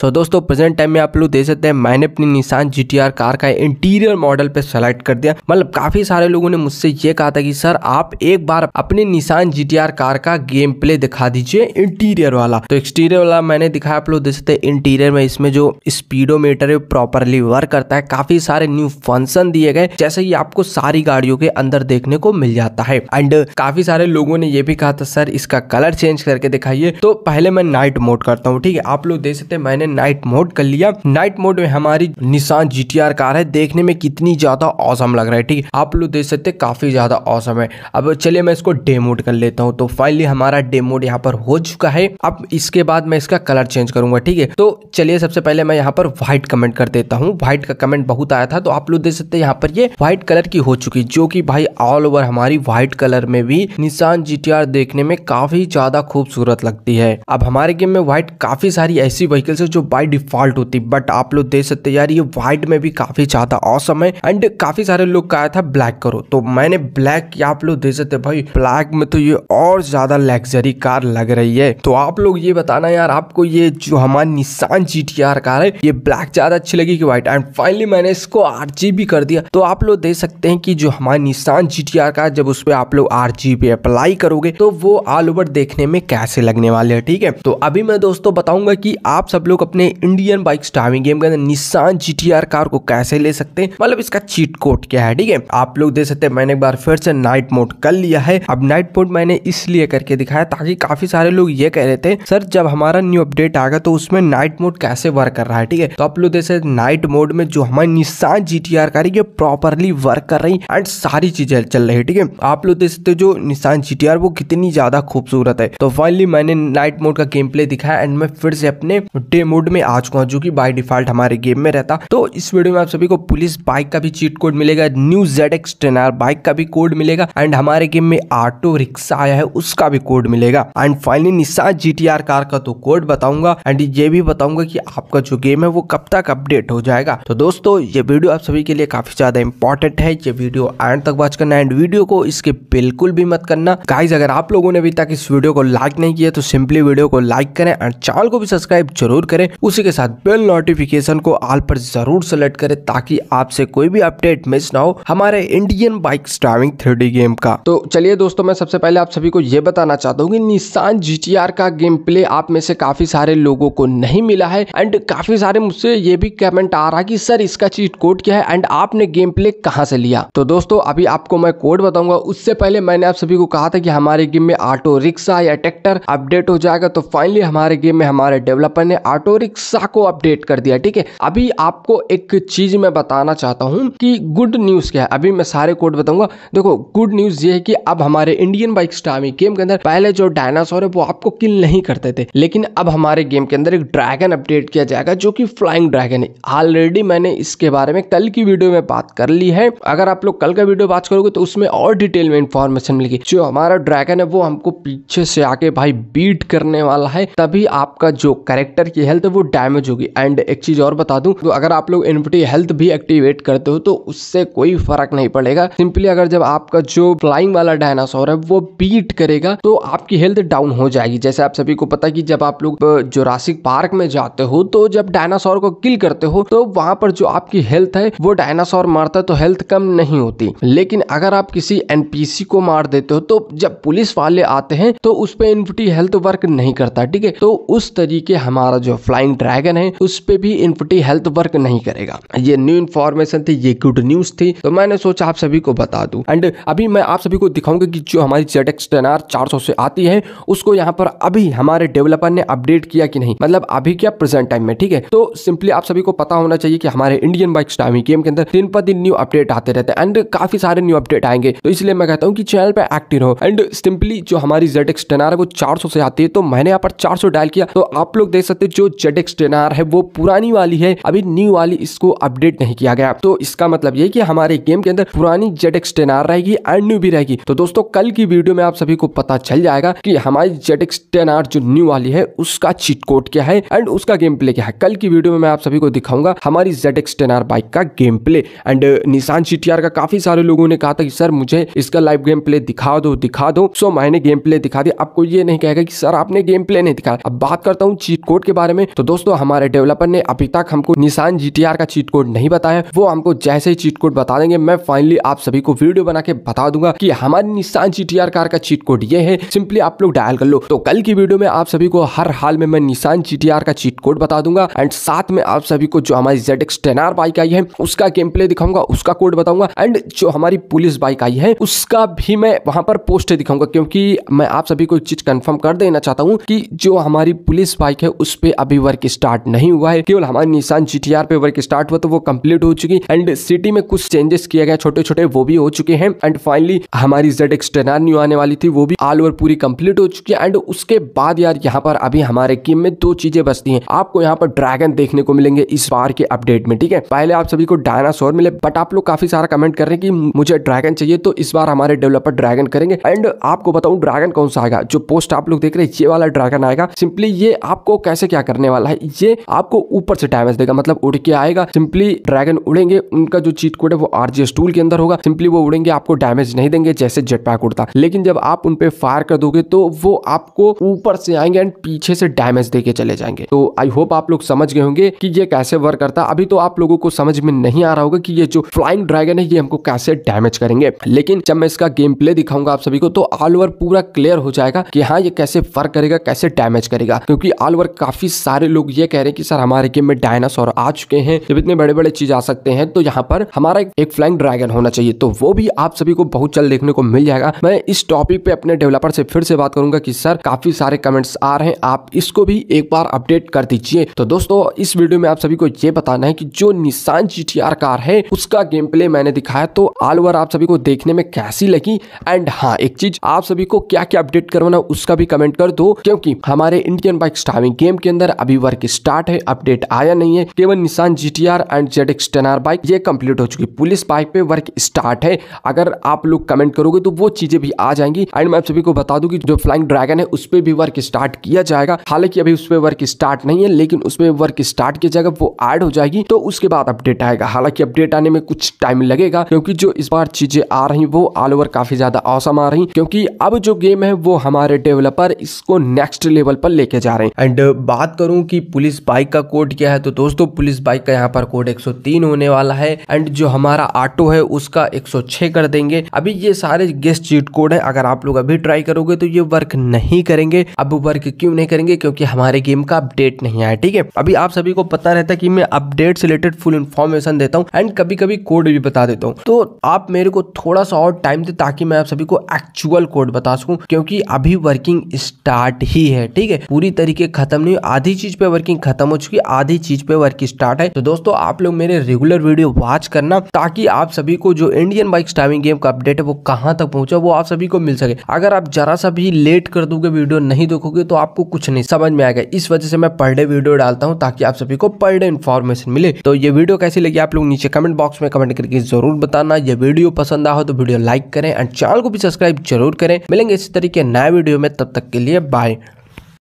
तो दोस्तों present time में आप लोग देख सकते हैं मैंने अपनी निशान जी कार का इंटीरियर मॉडल पे सेलेक्ट कर दिया मतलब काफी सारे लोगों ने मुझसे ये कहा था कि सर आप एक बार अपने निशान जी कार का गेम प्ले दिखा दीजिए इंटीरियर वाला तो एक्सटीरियर वाला मैंने दिखाया आप लोग देख सकते हैं इंटीरियर में इसमें जो स्पीडोमीटर है प्रॉपरली वर्क करता है काफी सारे न्यू फंक्शन दिए गए जैसे ये आपको सारी गाड़ियों के अंदर देखने को मिल जाता है एंड काफी सारे लोगों ने ये भी कहा था सर इसका कलर चेंज करके दिखाइए तो पहले मैं नाइट मोड करता हूँ ठीक है आप लोग देख सकते हैं मैंने नाइट मोड कर लिया नाइट मोड में हमारी निशान जी कार है देखने में कितनी ज्यादा औसम लग रहा है ठीक आप लोग देख सकते काफी ज्यादा औसम है अब चलिए मैं इसको डे मोड कर लेता हूँ तो फाइनली हमारा डे मोड यहाँ पर हो चुका है अब इसके बाद मैं इसका कलर चेंज करूंगा ठीक है तो चलिए सबसे पहले मैं यहाँ पर व्हाइट कमेंट कर देता हूँ व्हाइट का कमेंट बहुत आया था तो आप लोग देख सकते हैं यहाँ पर ये व्हाइट कलर की हो चुकी जो कि भाई ऑल ओवर हमारी व्हाइट कलर में भी निशान जी देखने में काफी ज्यादा खूबसूरत लगती है अब हमारे गेम में व्हाइट काफी सारी ऐसी व्हीकल्स है जो जो बाई डिफॉल्ट होती बट आप लोग दे सकते यार ये व्हाइट में भी काफी ज्यादा औसम है एंड काफी सारे लोग का आया था ब्लैक करो तो मैंने ब्लैक आप लोग दे सकते भाई ब्लैक में तो ये और ज्यादा लग्जरी कार लग रही है तो आप लोग ये बताना यार आपको ये जो हमारा निशान जी कार है ये ब्लैक ज्यादा अच्छी लगी कि व्हाइट एंड फाइनली मैंने इसको आर कर दिया तो आप लोग देख सकते हैं कि जो हमारा निशान जी कार जब उस पर आप लोग आर पे अप्लाई करोगे तो वो ऑल ओवर देखने में कैसे लगने वाले है ठीक है तो अभी मैं दोस्तों बताऊंगा कि आप सब लोग अपने इंडियन बाइक स्टार्विंग गेम के अंदर निशान जी कार को कैसे ले सकते हैं मतलब इसका चीट कोड क्या है ठीक है आप लोग देख सकते हैं मैंने एक बार फिर से नाइट मोड कर लिया है अब नाइट मोड मैंने इसलिए करके दिखाया ताकि काफी सारे लोग ये कह रहे थे सर जब हमारा न्यू अपडेट आ तो उसमें नाइट मोड कैसे वर्क कर रहा है ठीक है तो आप लोग देख सकते नाइट मोड में जो हमारी Nissan G T R car properly work कर रही एंड सारी चीजें चल रही है ठीक है आप लोग देख सकते जो निशान जी टी आर वो कितनी ज्यादा खूबसूरत है तो फाइनली मैंने नाइट मोड का गेम प्ले दिखाया एंड मैं फिर से अपने डे मोड कोड में आ चुका हूँ जो कि बाई डिफॉल्ट हमारे गेम में रहता तो इस वीडियो में आप सभी को पुलिस बाइक का भी चीट कोड मिलेगा न्यू जेड एक्स बाइक का भी कोड मिलेगा एंड हमारे गेम में ऑटो रिक्शा आया है उसका भी कोड मिलेगा एंड फाइनली निशान जी कार का तो कोड बताऊंगा एंड ये भी बताऊंगा की आपका जो गेम है वो कब तक अपडेट हो जाएगा तो दोस्तों ये वीडियो आप सभी के लिए काफी ज्यादा इंपॉर्टेंट है ये वीडियो एंड तक वॉच करना एंड वीडियो को इसके बिल्कुल भी मत करना गाइज अगर आप लोगों ने अभी तक इस वीडियो को लाइक नहीं किया तो सिंपली वीडियो को लाइक करें एंड चैनल को भी सब्सक्राइब जरूर करें है उसी के साथ बेल नोटिफिकेशन को आल पर जरूर सेलेक्ट करें ताकि आपसे कोई भी अपडेट मिस ना हो हमारे Indian bike driving three game का तो चलिए दोस्तों मैं सबसे पहले आप सभी को यह बताना चाहता हूँ कि निशान जी का गेम प्ले आप में से काफी सारे लोगों को नहीं मिला है एंड काफी सारे मुझसे ये भी कमेंट आ रहा कि सर इसका चीट कोड क्या है एंड आपने गेम प्ले कहा से लिया तो दोस्तों अभी आपको मैं कोड बताऊंगा उससे पहले मैंने आप सभी को कहा था कि हमारे गेम में ऑटो रिक्शा या ट्रैक्टर अपडेट हो जाएगा तो फाइनली हमारे गेम में हमारे डेवलपर ने ऑटो रिक्शा को अपडेट कर दिया ठीक है अभी आपको एक चीज मैं बताना चाहता हूं कि गुड न्यूज क्या है अभी मैं सारे कोड बताऊंगा देखो गुड न्यूज ये है कि अब हमारे इंडियन बाइक स्टामी गेम के अंदर पहले जो डायनासोर है वो आपको किल नहीं करते थे लेकिन अब हमारे गेम के अंदर एक ड्रैगन अपडेट किया जाएगा जो कि फ्लाइंग ड्रैगन है ऑलरेडी मैंने इसके बारे में कल की वीडियो में बात कर ली है अगर आप लोग कल का वीडियो बात करोगे तो उसमें और डिटेल में इंफॉर्मेशन मिलेगी जो हमारा ड्रैगन है वो हमको पीछे से आके भाई बीट करने वाला है तभी आपका जो करेक्टर की हेल्थ है तो वो डैमेज होगी एंड एक चीज़ और बता दूं तो अगर आप लोग इनपुटी हेल्थ भी एक्टिवेट करते हो तो उससे कोई फर्क नहीं पड़ेगा सिंपली अगर जब आपका जो फ्लाइंग वाला डायनासोर है वो बीट करेगा तो आपकी हेल्थ डाउन हो जाएगी जैसे आप सभी को पता कि जब आप लोग जोरासिक पार्क में जाते हो तो जब डायनासोर को किल करते हो तो वहां पर जो आपकी हेल्थ है वो डायनासोर मारता तो हेल्थ कम नहीं होती लेकिन अगर आप किसी एनपीसी को मार देते हो तो जब पुलिस वाले आते हैं तो उस पर इनपुटी हेल्थ वर्क नहीं करता ठीक है तो उस तरीके हमारा जो फ्लाइंग ड्रैगन है उस पर भी इनपुटी हेल्थ वर्क नहीं करेगा ये न्यू इन्फॉर्मेशन थी ये गुड न्यूज थी तो मैंने सोचा आप सभी को बता दू एंड अभी मैं आप सभी को दिखाऊंगा कि जो हमारी जेड एक्स टेन आर चार सौ से आती है उसको यहाँ पर अभी हमारे डेवलपर ने अपडेट किया कि नहीं मतलब अभी क्या प्रेजेंट टाइम में ठीक है तो सिंपली आप सभी को पता होना चाहिए कि हमारे इंडियन बाइक स्टामी गेम के अंदर दिन पर दिन न्यू अपडेट आते रहते हैं एंड काफी सारे न्यू अपडेट आएंगे तो इसलिए मैं कहता हूँ कि चैनल पर एक्टिव हो एंड सिंपली जो हमारी जेड एक्स टेन आर है वो चार सौ से आती है तो मैंने यहाँ पर चार डायल किया तो आप लोग देख सकते जो जेटेक्स टेन है वो पुरानी वाली है अभी न्यू वाली इसको अपडेट नहीं किया गया तो इसका मतलब ये कि हमारे गेम के अंदर पुरानी जेटेक्स टेन रहेगी एंड न्यू भी रहेगी तो दोस्तों कल की वीडियो में आप सभी को पता चल जाएगा कि हमारी जेटेक्स टेन जो न्यू वाली है उसका चीट कोड क्या है एंड उसका गेम प्ले क्या है कल की वीडियो में मैं आप सभी को दिखाऊंगा हमारी जेटेक्स टेन बाइक का गेम प्ले एंड निशान चिटियार का काफी सारे लोगों ने कहा था कि सर मुझे इसका लाइव गेम प्ले दिखा दो दिखा दो सो मैंने गेम प्ले दिखा दिया आपको ये नहीं कहेगा कि सर आपने गेम प्ले नहीं दिखाया अब बात करता हूँ चीट कोड के बारे में तो दोस्तों हमारे डेवलपर ने अभी तक हमको निशान जी का चीट कोड नहीं बताया वो हमको जैसे ही चीट कोड बता देंगे मैं फाइनली आप सभी को वीडियो बना के बता दूंगा की हमारी निशान जी कार का चीट कोड ये है सिंपली आप लोग डायल कर लो तो कल की वीडियो में आप सभी को हर हाल में मैं निशान जी का चीट कोड बता दूंगा एंड साथ में आप सभी को जो हमारी जेड एक्स बाइक आई है उसका गेम प्ले दिखाऊंगा उसका कोड बताऊंगा एंड जो हमारी पुलिस बाइक आई है उसका भी मैं वहां पर पोस्ट दिखाऊंगा क्योंकि मैं आप सभी को चीज कंफर्म कर देना चाहता हूं कि जो हमारी पुलिस बाइक है उस पर अभी अभी वर्क स्टार्ट नहीं हुआ है केवल हमारे निशान जी पे वर्क स्टार्ट हुआ तो वो कम्प्लीट हो चुकी एंड सिटी में कुछ चेंजेस किया गया छोटे छोटे वो भी हो चुके हैं एंड फाइनली हमारी जेड एक्सटेनार न्यू आने वाली थी वो भी ऑल ओवर पूरी कंप्लीट हो चुकी है एंड उसके बाद यार यहाँ पर अभी हमारे गेम में दो चीजें बचती हैं आपको यहाँ पर ड्रैगन देखने को मिलेंगे इस बार के अपडेट में ठीक है पहले आप सभी को डायनासोर मिले बट आप लोग काफी सारा कमेंट कर रहे हैं कि मुझे ड्रैगन चाहिए तो इस बार हमारे डेवलपर ड्रैगन करेंगे एंड आपको बताऊं ड्रैगन कौन सा आएगा जो पोस्ट आप लोग देख रहे हैं ये वाला ड्रैगन आएगा सिंपली ये आपको कैसे क्या करने करने वाला है ये आपको ऊपर से टाइम देगा मतलब उड़ के आएगा सिंपली ड्रैगन उड़ेंगे उनका जो चीट कोड है वो आरजीएस टूल के अंदर होगा सिंपली वो उड़ेंगे आपको डैमेज नहीं देंगे जैसे जेट पैक उड़ता लेकिन जब आप उन पर फायर कर दोगे तो वो आपको ऊपर से आएंगे एंड पीछे से डैमेज देके चले जाएंगे तो आई होप आप लोग समझ गए होंगे कि ये कैसे वर्क करता अभी तो आप लोगों को समझ में नहीं आ रहा होगा कि ये जो फ्लाइंग ड्रैगन है ये हमको कैसे डैमेज करेंगे लेकिन जब मैं इसका गेम प्ले दिखाऊंगा आप सभी को तो ऑल ओवर पूरा क्लियर हो जाएगा कि हाँ ये कैसे वर्क करेगा कैसे डैमेज करेगा क्योंकि ऑल ओवर काफी सारे सारे लोग ये कह रहे हैं कि सर हमारे गेम में डायनासोर आ चुके हैं जब इतने बड़े बड़े चीज आ सकते हैं तो यहाँ पर हमारा एक फ्लाइंग ड्रैगन होना चाहिए तो वो भी आप सभी को बहुत जल्द देखने को मिल जाएगा मैं इस टॉपिक पे अपने डेवलपर से फिर से बात करूंगा कि सर काफी सारे कमेंट्स आ रहे हैं आप इसको भी एक बार अपडेट कर दीजिए तो दोस्तों इस वीडियो में आप सभी को ये बताना है कि जो निशान जी कार है उसका गेम प्ले मैंने दिखाया तो ऑल ओवर आप सभी को देखने में कैसी लगी एंड हाँ एक चीज आप सभी को क्या क्या अपडेट करवाना उसका भी कमेंट कर दो क्योंकि हमारे इंडियन बाइक स्टार्विंग गेम के अंदर अभी वर्क स्टार्ट है अपडेट आया नहीं है केवल Nissan G T R and Z X ten R bike ये कंप्लीट हो चुकी पुलिस बाइक पे वर्क स्टार्ट है अगर आप लोग कमेंट करोगे तो वो चीजें भी आ जाएंगी एंड मैं सभी को बता दूं कि जो फ्लाइंग ड्रैगन है उस पर भी वर्क स्टार्ट किया जाएगा हालांकि अभी उस पर वर्क स्टार्ट नहीं है लेकिन उस पर वर्क स्टार्ट किया जाएगा वो एड हो जाएगी तो उसके बाद अपडेट आएगा हालांकि अपडेट आने में कुछ टाइम लगेगा क्योंकि जो इस बार चीजें आ रही वो ऑल ओवर काफी ज्यादा औसम आ रही क्योंकि अब जो गेम है वो हमारे डेवलपर इसको नेक्स्ट लेवल पर लेके जा रहे हैं एंड बात करूं हूँ कि पुलिस बाइक का कोड क्या है तो दोस्तों पुलिस बाइक का यहाँ पर कोड 103 होने वाला है एंड जो हमारा ऑटो है उसका 106 कर देंगे अभी ये सारे गेस्ट चीट कोड है अगर आप लोग अभी ट्राई करोगे तो ये वर्क नहीं करेंगे अब वर्क क्यों नहीं करेंगे क्योंकि हमारे गेम का अपडेट नहीं आया ठीक है अभी आप सभी को पता रहता है की मैं अपडेट से रिलेटेड फुल इन्फॉर्मेशन देता हूँ एंड कभी कभी कोड भी बता देता हूँ तो आप मेरे को थोड़ा सा और टाइम दे ताकि मैं आप सभी को एक्चुअल कोड बता सकूँ क्योंकि अभी वर्किंग स्टार्ट ही है ठीक है पूरी तरीके खत्म नहीं आधी चीज चीज़ पे वर्किंग खत्म हो चुकी है आधी चीज़ पे वर्किंग स्टार्ट है तो दोस्तों आप लोग मेरे रेगुलर वीडियो वॉच करना ताकि आप सभी को जो इंडियन बाइक स्टार्टिंग गेम का अपडेट है वो कहाँ तक पहुंचा वो आप सभी को मिल सके अगर आप जरा सा भी लेट कर दोगे वीडियो नहीं देखोगे तो आपको कुछ नहीं समझ में आएगा इस वजह से मैं पर डे वीडियो डालता हूँ ताकि आप सभी को पर डे इन्फॉर्मेशन मिले तो ये वीडियो कैसी लगी आप लोग नीचे कमेंट बॉक्स में कमेंट करके जरूर बताना ये वीडियो पसंद आ तो वीडियो लाइक करें एंड चैनल को भी सब्सक्राइब जरूर करें मिलेंगे इसी तरीके नए वीडियो में तब तक के लिए बाय